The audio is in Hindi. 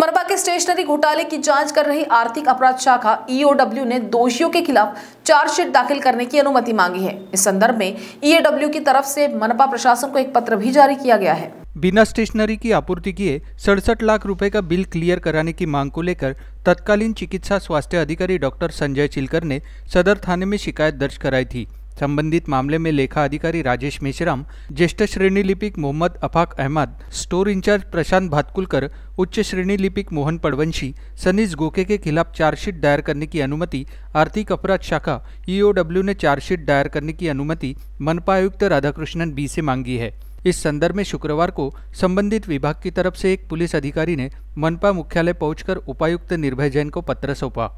मरबा के स्टेशनरी घोटाले की जांच कर रही आर्थिक अपराध शाखा ईओडब्ल्यू e ने दोषियों के खिलाफ चार्जशीट दाखिल करने की अनुमति मांगी है इस संदर्भ में ईओडब्ल्यू e की तरफ से मनपा प्रशासन को एक पत्र भी जारी किया गया है बिना स्टेशनरी की आपूर्ति किए सड़सठ लाख रुपए का बिल क्लियर कराने की मांग को लेकर तत्कालीन चिकित्सा स्वास्थ्य अधिकारी डॉक्टर संजय चिलकर ने सदर थाने में शिकायत दर्ज कराई थी संबंधित मामले में लेखा अधिकारी राजेश मेशराम ज्येष्ठ श्रेणी लिपिक मोहम्मद अफाक अहमद स्टोर इंचार्ज प्रशांत भातकुलकर उच्च श्रेणी लिपिक मोहन पड़वंशी सनीज गोके के खिलाफ चार्जशीट दायर करने की अनुमति आर्थिक अपराध शाखा ईओडब्ल्यू e ने चार्जशीट दायर करने की अनुमति मनपा आयुक्त राधाकृष्णन बी से मांगी है इस संदर्भ में शुक्रवार को संबंधित विभाग की तरफ से एक पुलिस अधिकारी ने मनपा मुख्यालय पहुंचकर उपायुक्त निर्भय जैन को पत्र सौंपा